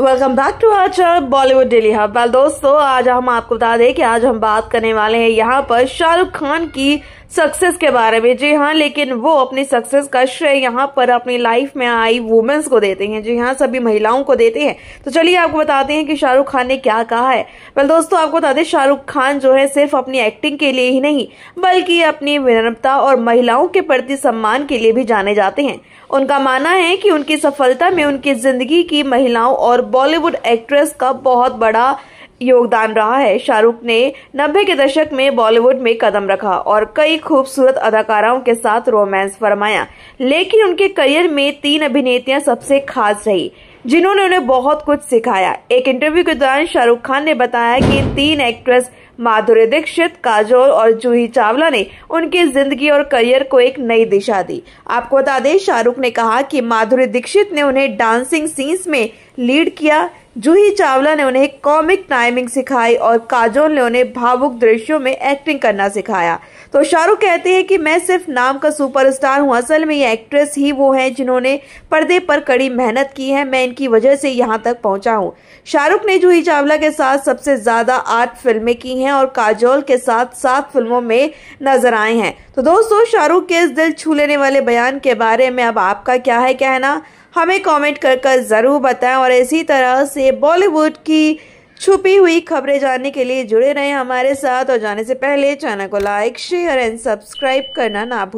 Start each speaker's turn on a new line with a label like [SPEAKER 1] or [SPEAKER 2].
[SPEAKER 1] welcome back to our channel Bollywood daily hub well दोस्तों आज हम आपको बता दें कि आज हम बात करने वाले हैं यहाँ पर शाहरुख खान की सक्सेस के बारे में जी हाँ लेकिन वो अपनी सक्सेस का श्रेय यहाँ पर अपनी लाइफ में आई वुमेन्स को देते हैं जी हाँ सभी महिलाओं को देते हैं तो चलिए आपको बताते हैं कि शाहरुख खान ने क्या कहा है वेल दोस्तों आपको बता दें शाहरुख खान जो है सिर्फ अपनी एक्टिंग के लिए ही नहीं बल्कि अपनी विनम्रता और महिलाओं के प्रति सम्मान के लिए भी जाने जाते हैं उनका मानना है कि उनकी सफलता में उनकी जिंदगी की महिलाओं और बॉलीवुड एक्ट्रेस का बहुत बड़ा योगदान रहा है शाहरुख ने नब्बे के दशक में बॉलीवुड में कदम रखा और कई खूबसूरत अदाकाराओं के साथ रोमांस फरमाया लेकिन उनके करियर में तीन अभिनेत्रियां सबसे खास रही जिन्होंने उन्हें बहुत कुछ सिखाया एक इंटरव्यू के दौरान शाहरुख खान ने बताया कि तीन एक्ट्रेस माधुरी दीक्षित काजोल और जूही चावला ने उनकी जिंदगी और करियर को एक नई दिशा दी आपको बता दें शाहरुख ने कहा कि माधुरी दीक्षित ने उन्हें डांसिंग सीन्स में लीड किया जूही चावला ने उन्हें कॉमिक टाइमिंग सिखाई और काजोल ने उन्हें भावुक दृश्यों में एक्टिंग करना सिखाया तो शाहरुख कहते हैं कि मैं सिर्फ नाम का सुपरस्टार हूं असल में ये एक्ट्रेस ही वो हैं जिन्होंने पर्दे पर कड़ी मेहनत की है मैं इनकी वजह से यहाँ तक पहुंचा हूँ शाहरुख ने जूही चावला के साथ सबसे ज़्यादा आठ फिल्में की हैं और काजोल के साथ सात फिल्मों में नजर आए हैं तो दोस्तों शाहरुख के इस दिल छू लेने वाले बयान के बारे में अब आपका क्या है कहना हमें कमेंट कर कर ज़रूर बताएं और इसी तरह से बॉलीवुड की छुपी हुई खबरें जानने के लिए जुड़े रहें हमारे साथ और जाने से पहले चैनल को लाइक शेयर एंड सब्सक्राइब करना ना भूलें